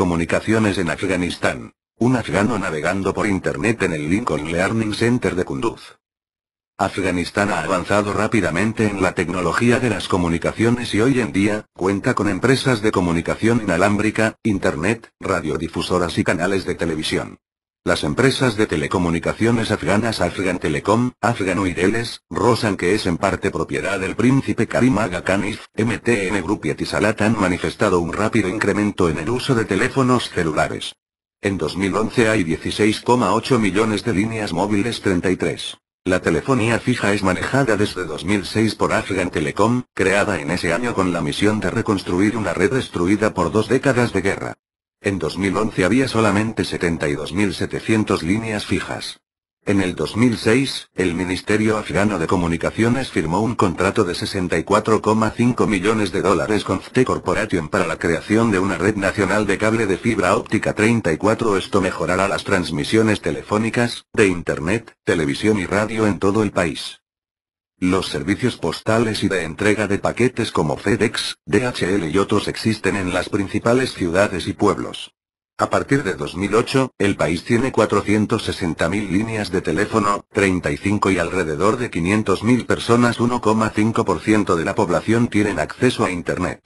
Comunicaciones en Afganistán. Un afgano navegando por internet en el Lincoln Learning Center de Kunduz. Afganistán ha avanzado rápidamente en la tecnología de las comunicaciones y hoy en día, cuenta con empresas de comunicación inalámbrica, internet, radiodifusoras y canales de televisión. Las empresas de telecomunicaciones afganas Afghan Telecom, Afghan Uireles, Rosan que es en parte propiedad del príncipe Karim Aga Khanif, MTN Group y Etisalat han manifestado un rápido incremento en el uso de teléfonos celulares. En 2011 hay 16,8 millones de líneas móviles 33. La telefonía fija es manejada desde 2006 por Afghan Telecom, creada en ese año con la misión de reconstruir una red destruida por dos décadas de guerra. En 2011 había solamente 72.700 líneas fijas. En el 2006, el Ministerio Afgano de Comunicaciones firmó un contrato de 64,5 millones de dólares con FT Corporation para la creación de una red nacional de cable de fibra óptica 34. Esto mejorará las transmisiones telefónicas, de Internet, televisión y radio en todo el país. Los servicios postales y de entrega de paquetes como FedEx, DHL y otros existen en las principales ciudades y pueblos. A partir de 2008, el país tiene 460.000 líneas de teléfono, 35 y alrededor de 500.000 personas 1,5% de la población tienen acceso a Internet.